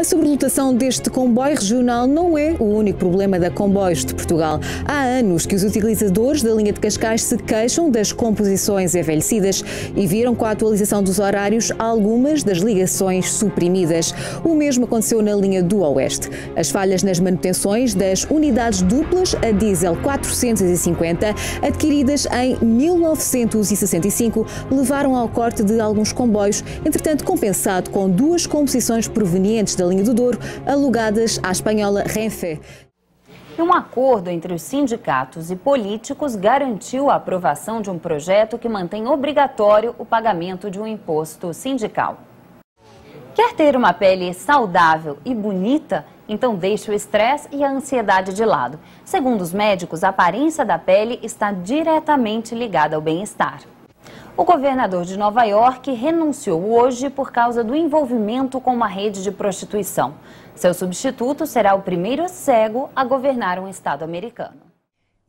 A sobrelotação deste comboio regional não é o único problema da Comboios de Portugal. Há anos que os utilizadores da linha de Cascais se queixam das composições envelhecidas e viram com a atualização dos horários algumas das ligações suprimidas. O mesmo aconteceu na linha do Oeste. As falhas nas manutenções das unidades duplas a diesel 450, adquiridas em 1965, levaram ao corte de alguns comboios, entretanto compensado com duas composições provenientes da linha do Douro, alugadas à espanhola Renfe. Um acordo entre os sindicatos e políticos garantiu a aprovação de um projeto que mantém obrigatório o pagamento de um imposto sindical. Quer ter uma pele saudável e bonita? Então deixe o estresse e a ansiedade de lado. Segundo os médicos, a aparência da pele está diretamente ligada ao bem-estar. O governador de Nova York renunciou hoje por causa do envolvimento com uma rede de prostituição. Seu substituto será o primeiro cego a governar um estado americano.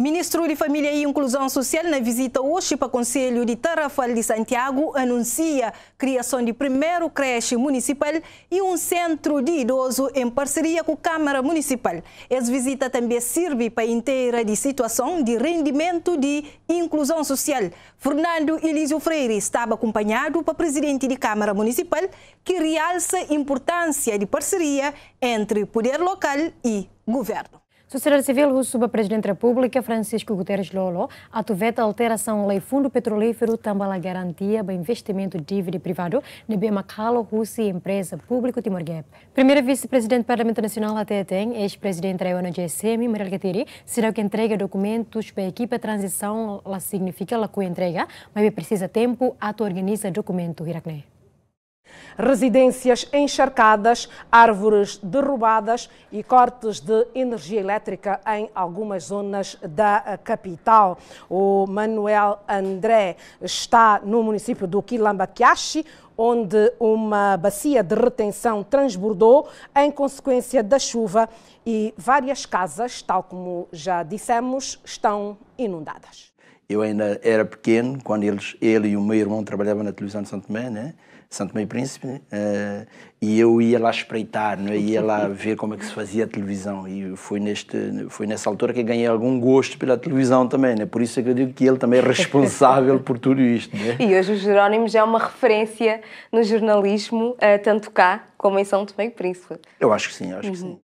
Ministro de Família e Inclusão Social, na visita hoje para o Conselho de Tarrafal de Santiago, anuncia a criação de primeiro creche municipal e um centro de idoso em parceria com a Câmara Municipal. Essa visita também serve para a inteira de situação de rendimento de inclusão social. Fernando Elísio Freire estava acompanhado para o presidente de Câmara Municipal, que realça a importância de parceria entre poder local e governo. Sociedade Civil russa sob a Presidente da República, Francisco Guterres Lolo, atuveta alteração lei fundo petrolífero, tambala garantia para investimento dívida privado, nebe Macalo, Rússia e empresa público timor gap Primeira vice-presidente do Parlamento Nacional até tem, ex-presidente da ONU-GSM, Maria Gatiri, será que entrega documentos para a equipe transição, ela significa ela co entrega, mas precisa tempo, ato organiza documento, Iracnei residências encharcadas, árvores derrubadas e cortes de energia elétrica em algumas zonas da capital. O Manuel André está no município do Quilambaquiaxi, onde uma bacia de retenção transbordou em consequência da chuva e várias casas, tal como já dissemos, estão inundadas. Eu ainda era pequeno quando eles, ele e o meu irmão trabalhavam na televisão de Santo Tomé, né? Santo Meio Príncipe, uh, e eu ia lá espreitar, não é? ia lá ver como é que se fazia a televisão. E foi, neste, foi nessa altura que ganhei algum gosto pela televisão também, É por isso é que eu digo que ele também é responsável por tudo isto. Né? E hoje o Jerónimo já é uma referência no jornalismo, uh, tanto cá como em Santo Meio Príncipe. Eu acho que sim, acho uhum. que sim.